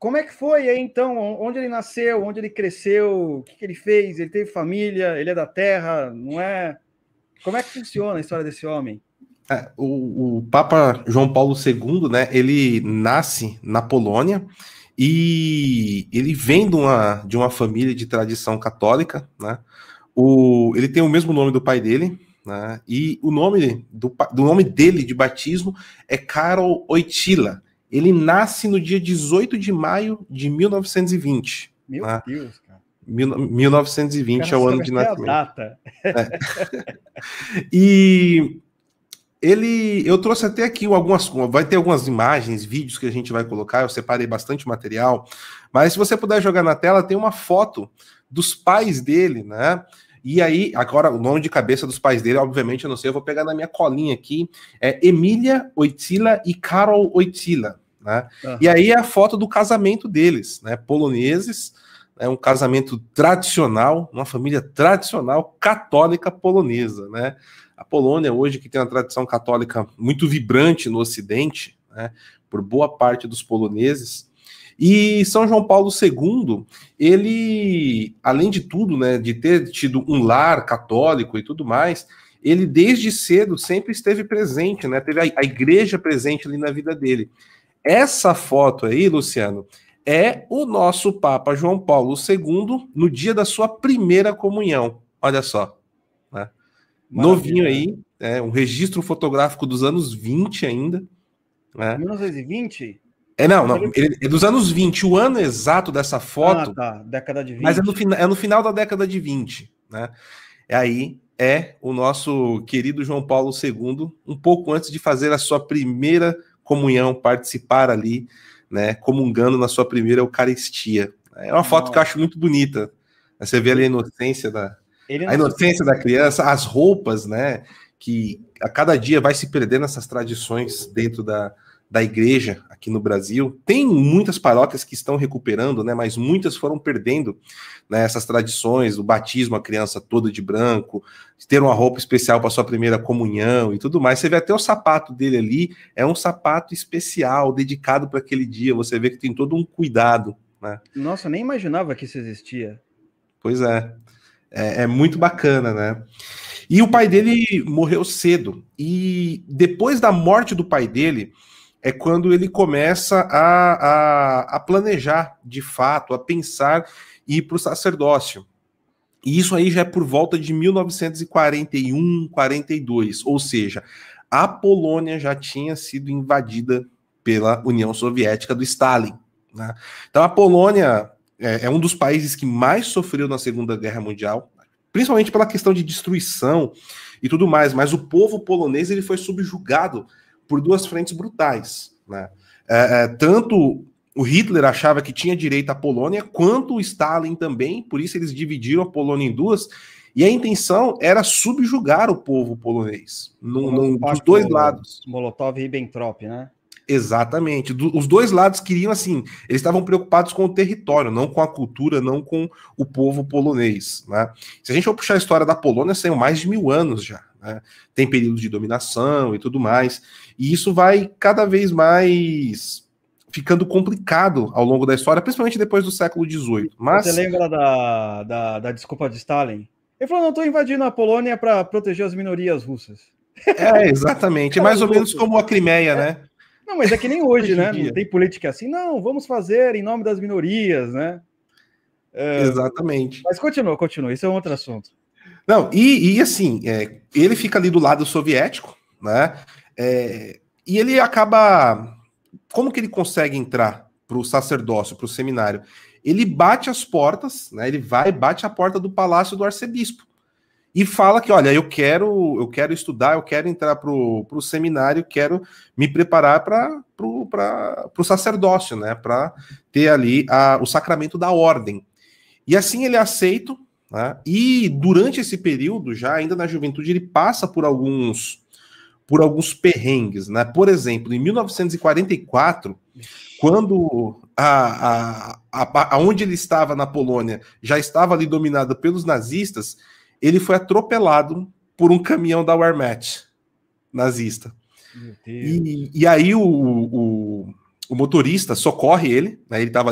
Como é que foi aí, então? Onde ele nasceu? Onde ele cresceu? O que, que ele fez? Ele teve família? Ele é da terra? Não é? Como é que funciona a história desse homem? É, o, o, Papa João Paulo II, né, ele nasce na Polônia e ele vem de uma, de uma família de tradição católica, né, o, ele tem o mesmo nome do pai dele, né, e o nome do, do nome dele de batismo é Karol Oitila, ele nasce no dia 18 de maio de 1920. Meu né? Deus, cara. 1920 é o ano de nascimento. É a data. É. e ele, eu trouxe até aqui algumas, vai ter algumas imagens, vídeos que a gente vai colocar. Eu separei bastante material, mas se você puder jogar na tela, tem uma foto dos pais dele, né? E aí, agora, o nome de cabeça dos pais dele, obviamente, eu não sei, eu vou pegar na minha colinha aqui. É Emília Oitila e Carol Oitila, né? Uhum. E aí é a foto do casamento deles, né? Poloneses, é um casamento tradicional, uma família tradicional católica polonesa, né? A Polônia hoje que tem uma tradição católica muito vibrante no Ocidente, né? Por boa parte dos poloneses, e São João Paulo II, ele, além de tudo, né, de ter tido um lar católico e tudo mais, ele desde cedo sempre esteve presente, né? Teve a, a igreja presente ali na vida dele. Essa foto aí, Luciano, é o nosso Papa João Paulo II no dia da sua primeira comunhão. Olha só. Né? Novinho aí, é, um registro fotográfico dos anos 20 ainda. Né? 1920? É, não, não. Ele, é dos anos 20. O ano exato dessa ah, foto. Ah, tá. Década de 20. Mas é no, é no final da década de 20, né? E aí é o nosso querido João Paulo II, um pouco antes de fazer a sua primeira comunhão, participar ali, né? Comungando na sua primeira Eucaristia. É uma foto Nossa. que eu acho muito bonita. Né? Você vê ali a inocência da. a inocência da criança, as roupas, né? Que a cada dia vai se perdendo essas tradições dentro da, da igreja aqui no Brasil. Tem muitas paróquias que estão recuperando, né, mas muitas foram perdendo né, essas tradições, o batismo, a criança toda de branco, ter uma roupa especial para sua primeira comunhão e tudo mais. Você vê até o sapato dele ali, é um sapato especial, dedicado para aquele dia. Você vê que tem todo um cuidado. Né? Nossa, nem imaginava que isso existia. Pois é. É, é, muito bacana, né? E o pai dele morreu cedo. E depois da morte do pai dele, é quando ele começa a, a, a planejar de fato, a pensar e ir para o sacerdócio. E isso aí já é por volta de 1941, 42, ou seja, a Polônia já tinha sido invadida pela União Soviética do Stalin. Né? Então a Polônia é, é um dos países que mais sofreu na Segunda Guerra Mundial, principalmente pela questão de destruição e tudo mais, mas o povo polonês ele foi subjugado por duas frentes brutais. Né? É, é, tanto o Hitler achava que tinha direito à Polônia, quanto o Stalin também, por isso eles dividiram a Polônia em duas, e a intenção era subjugar o povo polonês, no, no, dos dois lados. Molotov e Ribbentrop, né? Exatamente. Do, os dois lados queriam, assim, eles estavam preocupados com o território, não com a cultura, não com o povo polonês. Né? Se a gente for puxar a história da Polônia, saiu mais de mil anos já. Né? Tem períodos de dominação e tudo mais. E isso vai cada vez mais ficando complicado ao longo da história, principalmente depois do século XVIII. Mas... Você lembra da, da, da desculpa de Stalin? Ele falou: não estou invadindo a Polônia para proteger as minorias russas. É, exatamente. É mais ou menos como a Crimeia, né? é. né? Não, mas é que nem hoje, hoje né? Não tem política assim, não, vamos fazer em nome das minorias, né? É... Exatamente. Mas continua, continua, isso é um outro assunto. Não, e, e assim, é, ele fica ali do lado soviético, né? É, e ele acaba. Como que ele consegue entrar para o sacerdócio, para o seminário? Ele bate as portas, né? Ele vai e bate a porta do palácio do arcebispo e fala que, olha, eu quero, eu quero estudar, eu quero entrar para o seminário, quero me preparar para o sacerdócio, né? Para ter ali a, o sacramento da ordem. E assim ele é aceito, né? E durante esse período, já ainda na juventude, ele passa por alguns por alguns perrengues, né? Por exemplo, em 1944, quando a, a, a, a onde ele estava na Polônia já estava ali dominada pelos nazistas, ele foi atropelado por um caminhão da Wehrmacht nazista. E, e aí o, o, o motorista socorre ele, né? Ele estava